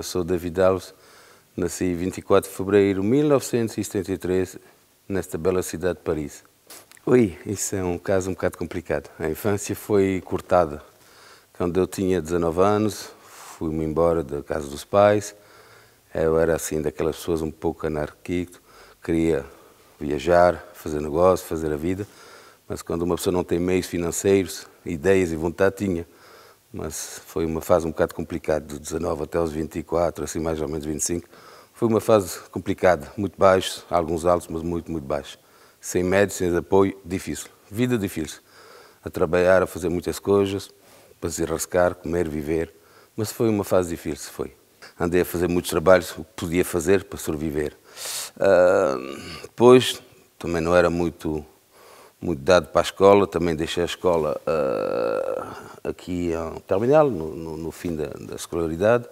Eu sou David Alves, nasci 24 de fevereiro de 1973, nesta bela cidade de Paris. Oi, isso é um caso um bocado complicado. A infância foi cortada. Quando eu tinha 19 anos, fui-me embora da casa dos pais. Eu era assim, daquelas pessoas um pouco anarquico, queria viajar, fazer negócio, fazer a vida. Mas quando uma pessoa não tem meios financeiros, ideias e vontade, tinha mas foi uma fase um bocado complicada, de 19 até os 24, assim mais ou menos 25. Foi uma fase complicada, muito baixo, alguns altos, mas muito, muito baixo. Sem médicos sem apoio, difícil. Vida difícil. A trabalhar, a fazer muitas coisas, para se rascar, comer, viver. Mas foi uma fase difícil, foi. Andei a fazer muitos trabalhos, o que podia fazer para sobreviver. Uh, ah, depois, também não era muito muito dado para a escola, também deixei a escola uh, aqui em Terminal, no, no, no fim da, da, escolaridade,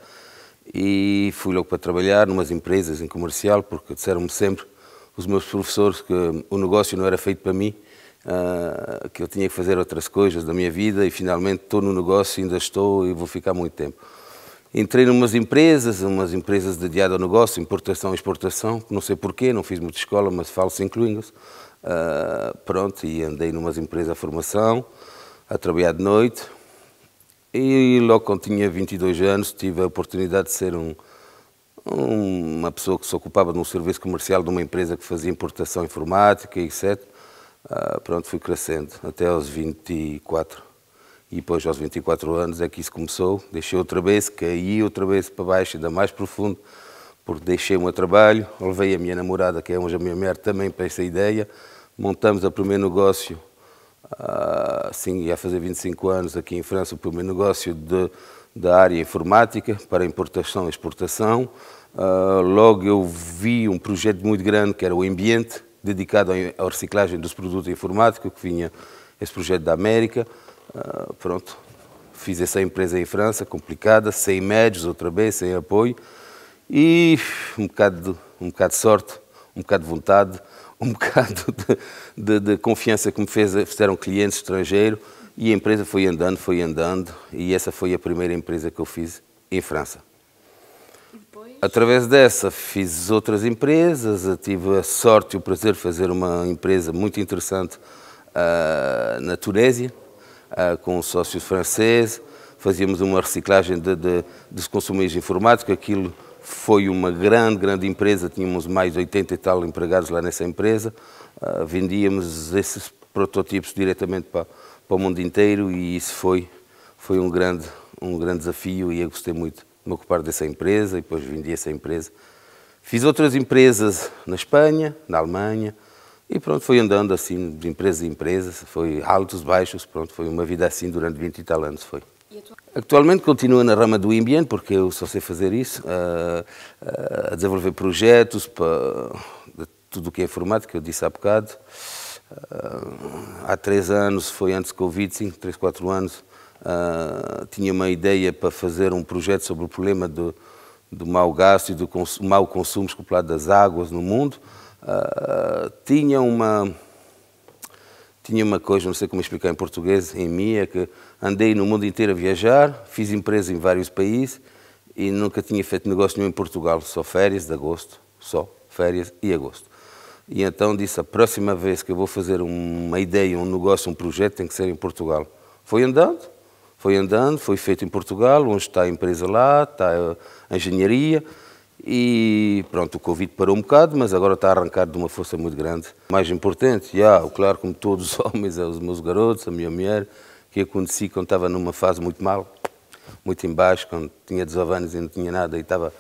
e fui logo para trabalhar numas empresas em comercial, porque disseram-me sempre os meus professores que o negócio não era feito para mim, uh, que eu tinha que fazer outras coisas da minha vida, e finalmente estou no negócio, ainda estou e vou ficar muito tempo. Entrei numas empresas, umas empresas dedicadas ao negócio, importação e exportação, não sei porquê, não fiz muita escola, mas falo cinco línguas. Uh, pronto, e andei numas empresas de formação, a trabalhar de noite. E logo quando tinha 22 anos, tive a oportunidade de ser um, um, uma pessoa que se ocupava de um serviço comercial de uma empresa que fazia importação informática, etc. Uh, ah, pronto, fui crescendo até aos 24. E depois, aos 24 anos, é que isso começou. Deixei outra vez, caí outra vez para baixo, ainda mais profundo porque deixei o meu trabalho, levei a minha namorada, que é hoje a minha mulher, também para essa ideia. Montamos o primeiro negócio, assim, ia fazer 25 anos aqui em França, o primeiro negócio de, da área informática para importação e exportação. Ah, logo eu vi um projeto muito grande que era o Ambiente, dedicado à reciclagem dos produtos informáticos, que vinha esse projeto da América. Ah, pronto, fiz essa empresa em França, complicada, sem médios outra vez, sem apoio e um bocado de, um bocado de sorte, um bocado de vontade, um bocado de, de, de confiança que me fez, fizeram clientes estrangeiro e a empresa foi andando, foi andando e essa foi a primeira empresa que eu fiz em França. Através dessa fiz outras empresas, tive a sorte e o prazer de fazer uma empresa muito interessante uh, na Tunésia, uh, com um sócio francês, fazíamos uma reciclagem de, de, de consumíveis informáticos, aquilo foi uma grande, grande empresa, tínhamos mais 80 e tal empregados lá nessa empresa, uh, vendíamos esses protótipos diretamente para, para o mundo inteiro e isso foi, foi um, grande, um grande desafio e eu gostei muito de me ocupar dessa empresa e depois vendi essa empresa. Fiz outras empresas na Espanha, na Alemanha, e pronto, foi andando assim, de empresa em empresa, foi altos, baixos, pronto, foi uma vida assim durante 20 e tal anos, foi. Atualmente continuo na rama do Imbian, porque eu só sei fazer isso, a, a desenvolver projetos para tudo o que é que eu disse há bocado. Ah, há três anos, foi antes do Covid, cinco, três, quatro anos, ah, tinha uma ideia para fazer um projeto sobre o problema do, do mau gasto e do cons, mau consumo escopulado das águas no mundo. Ah, tinha uma tinha uma coisa, não sei como explicar em português, em mim, é que andei no mundo inteiro a viajar, fiz empresa em vários países e nunca tinha feito negócio nenhum em Portugal, só férias de agosto, só férias e agosto. E então disse, a próxima vez que eu vou fazer uma ideia, um negócio, um projeto, tem que ser em Portugal. Foi andando, foi andando, foi feito em Portugal, onde está a empresa lá, está a engenharia, e pronto, o Covid parou um bocado, mas agora está arrancado de uma força muito grande. Mais importante, já, claro, como todos os homens, é os meus garotos, a minha mulher, que eu conheci quando estava numa fase muito mal, muito embaixo, quando tinha 19 anos e não tinha nada e estava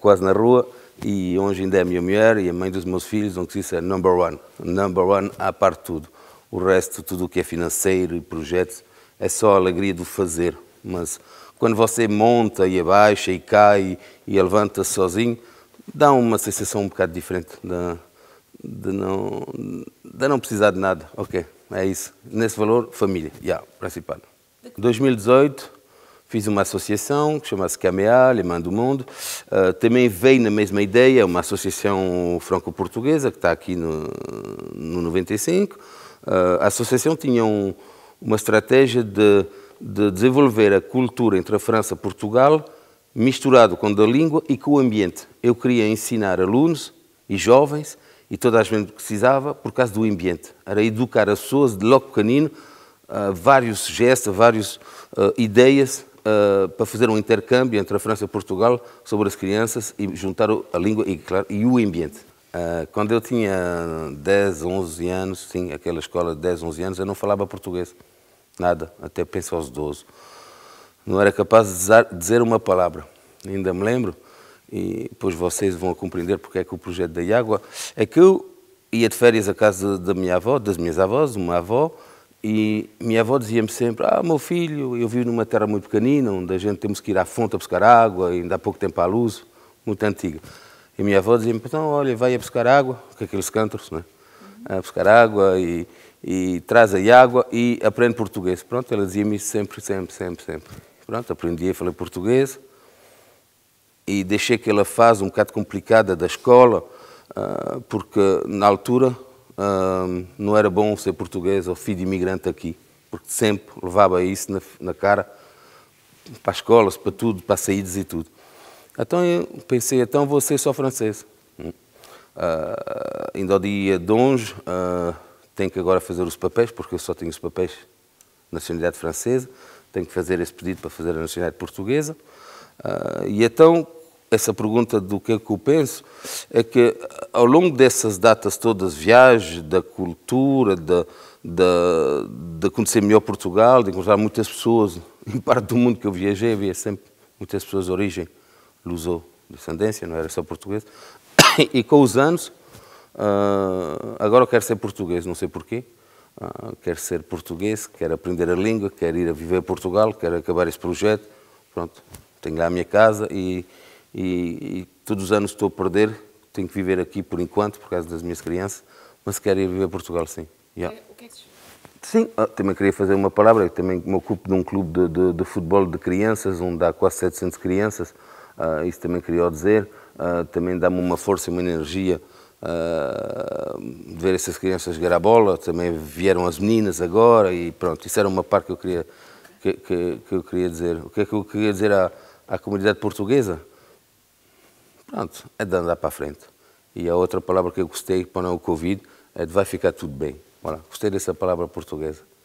quase na rua. E hoje ainda é a minha mulher e a mãe dos meus filhos, onde se é number one. Number one à parte tudo. O resto, tudo o que é financeiro e projetos, é só a alegria do fazer. Mas quando você monta e abaixa e cai e levanta sozinho, dá uma sensação um bocado diferente de, de, não, de não precisar de nada. Ok, é isso. Nesse valor, família, yeah, principal. 2018, fiz uma associação que chama-se CAMEA, Alemã do Mundo. Uh, também veio na mesma ideia uma associação franco-portuguesa que está aqui no, no 95. Uh, ah, a associação tinha um, uma estratégia de de desenvolver a cultura entre a França e Portugal, misturado com a língua e com o ambiente. Eu queria ensinar alunos e jovens e toda a gente precisava por causa do ambiente. Era educar as pessoas de logo canino a ah, vários gestos, várias uh, ah, ideias uh, para fazer um intercâmbio entre a França e Portugal sobre as crianças e juntar a língua e, claro, e o ambiente. quando eu tinha 10, 11 anos, sim, aquela escola de 10, 11 anos, eu não falava português nada, até penso aos 12. Não era capaz de dizer uma palavra, ainda me lembro, e depois vocês vão compreender porque é que o projeto da água é que eu ia de férias à casa da minha avó, das minhas avós, uma avó, e minha avó dizia-me sempre: Ah, meu filho, eu vivo numa terra muito pequenina, onde a gente temos que ir à fonte a buscar água, ainda há pouco tempo à luz, muito antiga. E minha avó dizia-me: Então, olha, vai a buscar água, com é aqueles cantos, né? A buscar água e e traz a água e aprende português. Pronto, ela dizia-me isso sempre, sempre, sempre, sempre. Pronto, aprendi, falei português e deixei aquela fase um bocado complicada da escola, ah, porque na altura ah, não era bom ser português ou filho de imigrante aqui, porque sempre levava isso na, cara para as escolas, para tudo, para saídas e tudo. Então eu pensei, então vou ser só francês. Hum. Ah, ainda o dia de longe, tenho que agora fazer os papéis, porque eu só tenho os papéis de nacionalidade francesa, tenho que fazer esse pedido para fazer a nacionalidade portuguesa. Uh, e então, essa pergunta do que é que eu penso é que ao longo dessas datas todas, viagem, da cultura, da, da, de conhecer melhor Portugal, de encontrar muitas pessoas, em parte do mundo que eu viajei, havia sempre muitas pessoas de origem luso-descendência, não era só portuguesa. E com os anos, Uh, agora eu quero ser português, não sei porquê. Uh, quero ser português, quero aprender a língua, quero ir a viver a Portugal, quero acabar este projeto. Pronto, tenho lá a minha casa e, e, e todos os anos estou a perder. Tenho que viver aqui por enquanto, por causa das minhas crianças, mas quero ir viver a Portugal, sim. Yeah. O que é, é Sim, ah, também queria fazer uma palavra. Eu também me ocupo de um clube de, de, de futebol de crianças, onde há quase 700 crianças. Ah, isso também queria dizer. também dá-me uma força e uma energia uh, ver essas crianças jogar a bola, também vieram as meninas agora e pronto, isso era uma parte que eu queria, que, que, que eu queria dizer. O que é que eu queria dizer à, à comunidade portuguesa? Pronto, é de andar para a frente. E a outra palavra que eu gostei, para não o Covid, é de vai ficar tudo bem. gostei dessa palavra portuguesa.